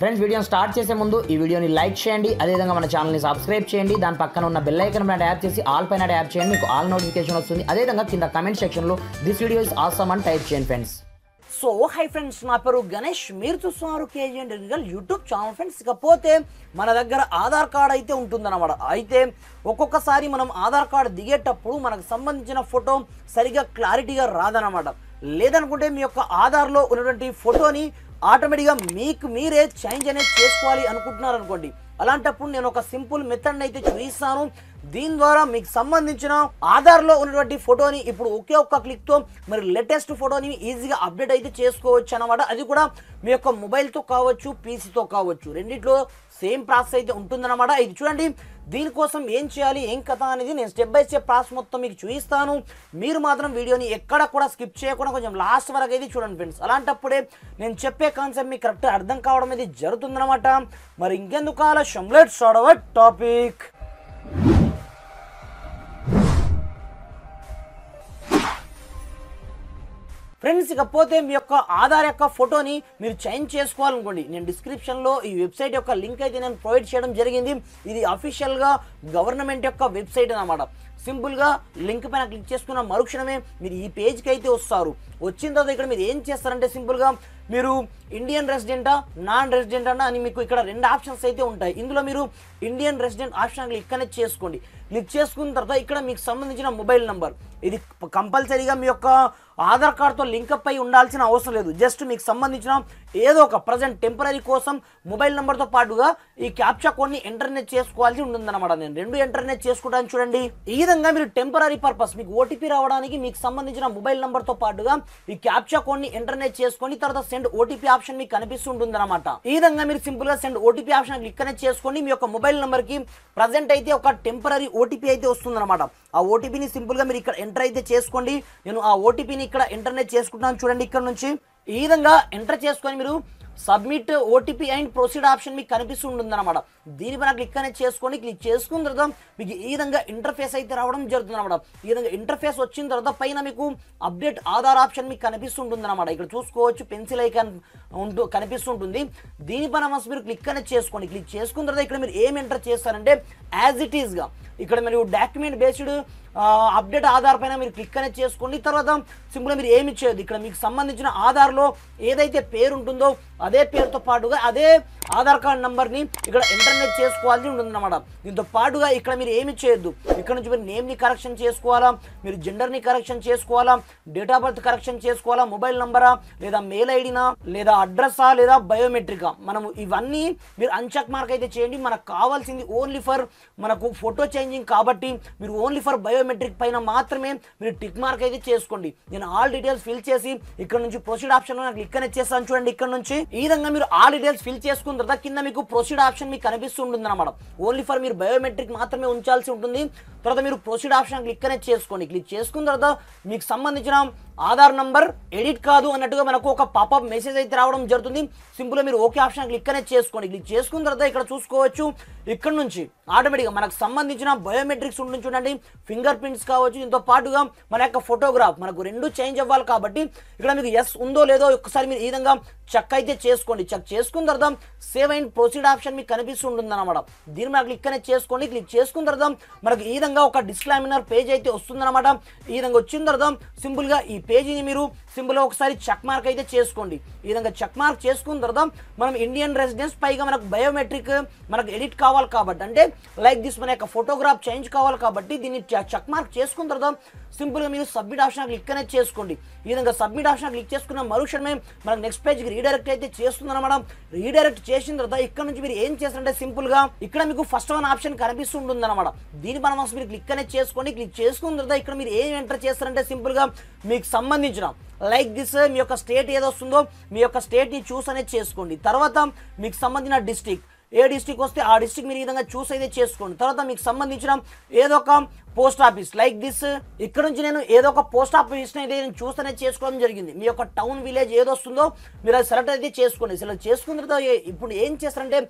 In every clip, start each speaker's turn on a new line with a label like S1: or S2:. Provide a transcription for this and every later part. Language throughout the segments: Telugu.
S1: ఫ్రెండ్స్ వీడియోని స్టార్ట్ చేసే ముందు ఈ వీడియోని లైక్ చేయండి అదేవిధంగా మన ఛానల్ని సబ్స్క్రైబ్ చేయండి దాని పక్కన ఉన్న బెల్ ఐకన్ పైన ట్యాప్ చేసి ఆల్ పైన ట్యాప్ చేయండి మీకు ఆల్ నోటిఫికేషన్ వస్తుంది అదేవిధంగా కింద కమెంట్ సెక్షన్లో దిస్ వీడియో ఇస్ ఆసమ్ అని టైప్ చేయండి ఫ్రెండ్స్ సో హై ఫ్రెండ్స్ నా పేరు గణేష్ మీరు చూస్తున్నారు KG and YouTube channel friends ఇకపోతే మన దగ్గర ఆధార్ కార్డ్ అయితే ఉంటుందన్నమాట అయితే ఒక్కొక్కసారి మనం ఆధార్ కార్డ్ దిగేటప్పుడు మనకు సంబంధించిన ఫోటో సరిగా క్లారిటీగా రాదనమాట లేదనుకుంటే మీ యొక్క ఆధార్లో ఉన్నటువంటి ఫోటోని ఆటోమేటిక్గా మీకు మీరే చేంజ్ అనేది చేసుకోవాలి అనుకుంటున్నారు అనుకోండి అలాంటప్పుడు నేను ఒక సింపుల్ మెథడ్ అయితే చూపిస్తాను దీని ద్వారా మీకు సంబంధించిన ఆధార్లో ఉన్నటువంటి ఫోటోని ఇప్పుడు ఒకే ఒక్క క్లిక్తో మరి లేటెస్ట్ ఫోటోని ఈజీగా అప్డేట్ అయితే చేసుకోవచ్చు అనమాట అది కూడా మీ యొక్క మొబైల్తో కావచ్చు పీసీతో కావచ్చు రెండిట్లో సేమ్ ప్రాసెస్ అయితే ఉంటుందన్నమాట ఇది చూడండి దీనికోసం ఏం చేయాలి ఏం కథ అనేది నేను స్టెప్ బై స్టెప్ ప్రాసెస్ మొత్తం మీకు చూపిస్తాను మీరు మాత్రం వీడియోని ఎక్కడ కూడా స్కిప్ చేయకుండా కొంచెం లాస్ట్ వరకు అయితే చూడండి ఫ్రెండ్స్ అలాంటప్పుడే నేను చెప్పే కాన్సెప్ట్ మీకు కరెక్ట్ అర్థం కావడం అనేది జరుగుతుందన్నమాట మరి ఇంకెందుకు అలా షమ్లెట్ సాడవట్ టాపిక్ ఫ్రెండ్స్ ఇకపోతే మీ యొక్క ఆధార్ యొక్క ఫోటోని మీరు చేంజ్ చేసుకోవాలనుకోండి నేను డిస్క్రిప్షన్లో ఈ వెబ్సైట్ యొక్క లింక్ అయితే నేను ప్రొవైడ్ చేయడం జరిగింది ఇది అఫీషియల్గా గవర్నమెంట్ యొక్క వెబ్సైట్ అనమాట సింపుల్గా లింక్ పైన క్లిక్ చేసుకున్న మరుక్షణమే మీరు ఈ పేజ్కి అయితే వస్తారు వచ్చిన తర్వాత ఇక్కడ మీరు ఏం చేస్తారంటే సింపుల్గా మీరు ఇండియన్ రెసిడెంటా నాన్ రెసిడెంట్ అన్నా అని మీకు ఇక్కడ రెండు ఆప్షన్స్ అయితే ఉంటాయి ఇందులో మీరు Indian resident option click connect చేసుకోండి క్లిక్ చేసుకున్న తర్వాత ఇక్కడ మీకు సంబంధించిన మొబైల్ నెంబర్ ఇది కంపల్సరీగా మీ యొక్క ఆధార్ కార్డ్తో లింకప్ అయి ఉండాల్సిన అవసరం లేదు జస్ట్ మీకు సంబంధించిన ఏదో ఒక ప్రజెంట్ టెంపరీ కోసం మొబైల్ నెంబర్తో పాటుగా ఈ క్యాప్చా కొన్ని ఎంటర్నెట్ చేసుకోవాల్సి ఉంటుందన్నమాట నేను రెండు ఎంటర్నెట్ చేసుకుంటాను చూడండి ఈ విధంగా మీరు టెంపరీ పర్పస్ మీకు ఓటీపీ రావడానికి మీకు సంబంధించిన మొబైల్ నెంబర్తో పాటుగా ఈ క్యాప్చా కోడ్ని ఇంటర్నెట్ చేసుకొని తర్వాత సెండ్ ఓటీపీ ఆప్షన్ మీకు కనిపిస్తుంటుంది అనమాట ఈ విధంగా మీరు సింపుల్ గా send OTP option click connect చేసుకొని మీ యొక్క మొబైల్ నెంబర్ కి ప్రజెంట్ అయితే ఒక టెంపరీ ఓటీపీ అయితే వస్తుందన్నమాట ఆ ఓటీపీని సింపుల్ గా మీరు ఇక్కడ ఎంటర్ అయితే చేసుకోండి నేను ఆ ఓటీపీని ఇక్కడ ఇంటర్నెట్ చేసుకుంటాను చూడండి ఇక్కడ నుంచి ఈ విధంగా ఎంటర్ చేసుకొని మీరు submit OTP and proceed option మీకు అనమాట దీనిపైన క్లిక్ అనేది చేసుకొని క్లిక్ చేసుకున్న తర్వాత మీకు ఈ విధంగా ఇంటర్ఫేస్ అయితే రావడం జరుగుతుంది అనమాట ఈ విధంగా ఇంటర్ఫేస్ వచ్చిన తర్వాత పైన మీకు అప్డేట్ ఆధార్ ఆప్షన్ మీకు కనిపిస్తుంటుంది అనమాట ఇక్కడ చూసుకోవచ్చు పెన్సిల్ ఐకాన్ ఉంటూ కనిపిస్తుంటుంది దీనిపైన మనసు మీరు క్లిక్ అనేది చేసుకోండి క్లిక్ చేసుకున్న తర్వాత ఇక్కడ మీరు ఏం ఎంటర్ చేస్తారంటే యాజ్ ఇట్ ఈస్గా ఇక్కడ మీరు డాక్యుమెంట్ బేస్డ్ అప్డేట్ ఆధార్ పైన మీరు క్లిక్ అనేది చేసుకోండి తర్వాత సింపుల్గా మీరు ఏమి ఇచ్చేది ఇక్కడ మీకు సంబంధించిన ఆధార్లో ఏదైతే పేరు ఉంటుందో అదే పేరుతో పాటుగా అదే ఆధార్ కార్డ్ నెంబర్ని ఇక్కడ ఇంటర్నెట్ చేసుకోవాల్సి ఉంటుందన్నమాట దీంతో పాటుగా ఇక్కడ మీరు ఏమి చేయొద్దు ఇక్కడ నుంచి మీరు నేమ్ని కరెక్షన్ చేసుకోవాలా మీరు జెండర్ని కరెక్షన్ చేసుకోవాలా డేట్ ఆఫ్ బర్త్ కరెక్షన్ చేసుకోవాలా మొబైల్ నంబరా లేదా మెయిల్ ఐడినా లేదా అడ్రస్సా లేదా బయోమెట్రికా మనము ఇవన్నీ మీరు అన్చెక్ మార్క్ అయితే చేయండి మనకు కావాల్సింది ఓన్లీ ఫర్ మనకు ఫోటో చేంజింగ్ కాబట్టి మీరు ఓన్లీ ఫర్ బయో బయోమెట్రిక్ పైన మాత్రమే మీరు టిక్ మార్క్ అయితే చేసుకోండి నేను ఆల్ డీటెయిల్స్ ఫిల్ చేసి ఇక్కడ నుంచి ప్రొసీడ్ ఆప్షన్ నాకు క్లిక్ అనేది చేస్తాను చూడండి ఇక్కడ నుంచి ఈ విధంగా మీరు ఆల్ డీటెయిల్స్ ఫిల్ చేసుకున్న తర్వాత కింద మీకు ప్రొసీడ్ ఆప్షన్ మీకు కనిపిస్తుంటుంది అనమాట ఓన్లీ ఫర్ మీరు బయోమెట్రిక్ మాత్రమే ఉంచాల్సి ఉంటుంది తర్వాత మీరు ప్రొసీడ్ ఆప్షన్ క్లిక్ అనేది చేసుకోండి క్లిక్ చేసుకున్న తర్వాత మీకు సంబంధించిన ఆధార్ నంబర్ ఎడిట్ కాదు అన్నట్టుగా మనకు ఒక పాపప్ మెసేజ్ అయితే రావడం జరుగుతుంది సింపుల్ మీరు ఓకే ఆప్షన్ క్లిక్ అనేది చేసుకోండి క్లిక్ చేసుకున్న తర్వాత ఇక్కడ చూసుకోవచ్చు ఇక్కడ నుంచి ఆటోమేటిక్గా మనకు సంబంధించిన బయోమెట్రిక్స్ ఉండి చూడండి ఫింగర్ ప్రింట్స్ కావచ్చు దీంతో పాటుగా మన యొక్క ఫోటోగ్రాఫ్ మనకు రెండు చేంజ్ అవ్వాలి కాబట్టి ఇక్కడ మీకు ఎస్ ఉందో లేదో ఒకసారి మీరు ఈ విధంగా చెక్ అయితే చేసుకోండి చెక్ చేసుకున్న తర్వాత సేవ్ అండ్ ప్రొసీడ్ ఆప్షన్ మీకు కనిపిస్తుంటుంది అనమాట దీని మీద క్లిక్ అనేది చేసుకోండి క్లిక్ చేసుకున్న తర్వాత మనకు ఈ విధంగా ఒక డిస్క్లైమినర్ పేజ్ అయితే వస్తుందన్నమాట ఈ విధంగా వచ్చిన తర్వాత సింపుల్గా ఈ పేజీని మీరు సింబల్ ఒకసారి చెక్ మార్క్ అయితే చేసుకోండి ఈ విధంగా చెక్ మార్క్ చేసుకున్న తర్వాత మనం ఇండియన్ రెసిడెన్స్ పైగా మనకు బయోమెట్రిక్ మనకు ఎడిట్ కావాలి కాబట్టి అంటే లైక్ దిస్ మన యొక్క ఫోటోగ్రాఫ్ చేంజ్ కావాలి కాబట్టి దీన్ని చెక్ మార్క్ చేసుకున్న తర్వాత సింపుల్గా మీరు సబ్మిట్ ఆప్షన్ క్లిక్ అనేది చేసుకోండి ఈ విధంగా సబ్మిట్ ఆప్షన్ క్లిక్ చేసుకున్న మరుక్షణమే మనకు నెక్స్ట్ పేజ్కి రీడైరెక్ట్ అయితే చేస్తుందన్నమాట రీడైరెక్ట్ చేసిన తర్వాత ఇక్కడ నుంచి మీరు ఏం చేస్తారంటే సింపుల్గా ఇక్కడ మీకు ఫస్ట్ వన్ ఆప్షన్ కనిపిస్తుంటుంది అనమాట దీని పరమ మీరు క్లిక్ అనేది చేసుకోండి క్లిక్ చేసుకున్న తర్వాత ఇక్కడ మీరు ఏం ఎంటర్ చేస్తారంటే సింపుల్గా మీకు సంబంధించిన లైక్ దిస్ మీ యొక్క స్టేట్ ఏదో వస్తుందో మీ యొక్క స్టేట్ని చూస్ అనేది చేసుకోండి తర్వాత మీకు సంబంధించిన డిస్టిక్ ఏ డిస్టిక్ వస్తే ఆ డిస్టిక్ మీరు ఈ విధంగా చూస్ అయితే చేసుకోండి తర్వాత మీకు సంబంధించిన ఏదో ఒక పోస్ట్ ఆఫీస్ లైక్ దిస్ ఇక్కడ నుంచి నేను ఏదో ఒక పోస్ట్ ఆఫీస్ అయితే నేను చూస్తేనే చేసుకోవడం జరిగింది మీ యొక్క టౌన్ విలేజ్ ఏదో వస్తుందో మీరు అది సెలెక్ట్ అయితే చేసుకోండి సెలెక్ట్ చేసుకున్న తర్వాత ఇప్పుడు ఏం చేస్తారంటే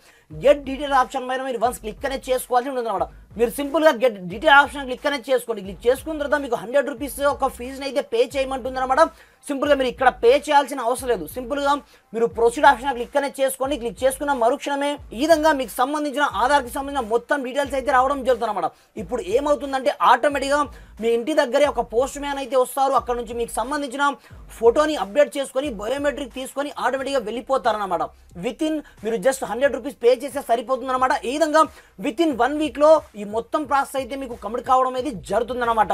S1: గెట్ డీటెయిల్ ఆప్షన్ పైన మీరు వన్స్ క్లిక్ అనేది చేసుకోవాల్సి ఉంటుంది అనమాట మీరు సింపుల్గా గెట్ డీటెయిల్ ఆప్షన్ క్లిక్ అనేది చేసుకోండి క్లిక్ చేసుకున్న తర్వాత మీకు హండ్రెడ్ రూపీస్ ఒక ఫీజుని అయితే పే చేయమంటుంది అనమాట సింపుల్గా మీరు ఇక్కడ పే చేయాల్సిన అవసరం లేదు సింపుల్గా మీరు ప్రొసీడ్ ఆప్షన్ క్లిక్ అనేది చేసుకోండి క్లిక్ చేసుకున్న మరుక్షణమే ఈ విధంగా మీకు సంబంధించిన ఆధార్కి సంబంధించిన మొత్తం డీటెయిల్స్ అయితే రావడం జరుగుతుంది అనమాట ఇప్పుడు ఏమవుతుందంటే ஆட்டோமேட்டிக்காக మీ ఇంటి దగ్గరే ఒక పోస్ట్ మ్యాన్ అయితే వస్తారు అక్కడ నుంచి మీకు సంబంధించిన ఫోటోని అప్డేట్ చేసుకొని బయోమెట్రిక్ తీసుకొని ఆటోమేటిక్గా వెళ్ళిపోతారనమాట విత్ ఇన్ మీరు జస్ట్ హండ్రెడ్ రూపీస్ పే చేస్తే సరిపోతుందన్నమాట ఈ విధంగా విత్ ఇన్ వన్ వీక్లో ఈ మొత్తం ప్రాసెస్ అయితే మీకు కమిట్ కావడం అనేది జరుగుతుందన్నమాట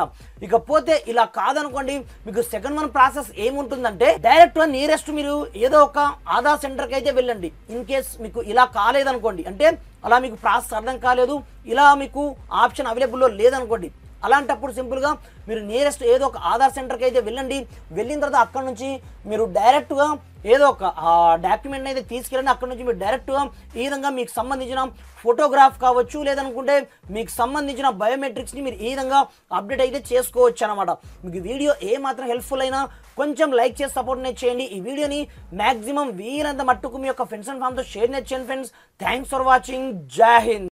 S1: ఇకపోతే ఇలా కాదనుకోండి మీకు సెకండ్ వన్ ప్రాసెస్ ఏముంటుందంటే డైరెక్ట్ వన్ నియరెస్ట్ మీరు ఏదో ఒక ఆధార్ సెంటర్కి అయితే వెళ్ళండి ఇన్ కేస్ మీకు ఇలా కాలేదనుకోండి అంటే అలా మీకు ప్రాసెస్ అర్థం కాలేదు ఇలా మీకు ఆప్షన్ అవైలబుల్లో లేదనుకోండి అలాంటప్పుడు సింపుల్గా మీరు నియరెస్ట్ ఏదో ఒక ఆధార్ సెంటర్కి అయితే వెళ్ళండి వెళ్ళిన తర్వాత అక్కడ నుంచి మీరు డైరెక్ట్గా ఏదో ఒక డాక్యుమెంట్ అయితే తీసుకెళ్ళండి అక్కడ నుంచి మీరు డైరెక్ట్గా ఈ విధంగా మీకు సంబంధించిన ఫోటోగ్రాఫ్ కావచ్చు లేదనుకుంటే మీకు సంబంధించిన బయోమెట్రిక్స్ని మీరు ఈ విధంగా అప్డేట్ అయితే చేసుకోవచ్చు అనమాట మీకు వీడియో ఏ మాత్రం హెల్ప్ఫుల్ అయినా కొంచెం లైక్ చేసి సపోర్ట్ అనేది చేయండి ఈ వీడియోని మ్యాక్సిమం వీరంత మట్టుకు మీ యొక్క ఫ్రెండ్స్ అండ్ ఫ్యామ్తో షేర్ నేర్చేయండి ఫ్రెండ్స్ థ్యాంక్స్ ఫర్ వాచింగ్ జై హింద్